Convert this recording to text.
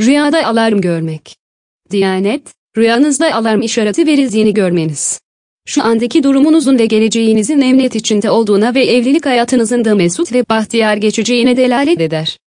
Rüyada alarm görmek. Diyanet, rüyanızda alarm işareti ve yeni görmeniz. Şu andaki durumunuzun ve geleceğinizin emniyet içinde olduğuna ve evlilik hayatınızın da mesut ve bahtiyar geçeceğine delalet eder.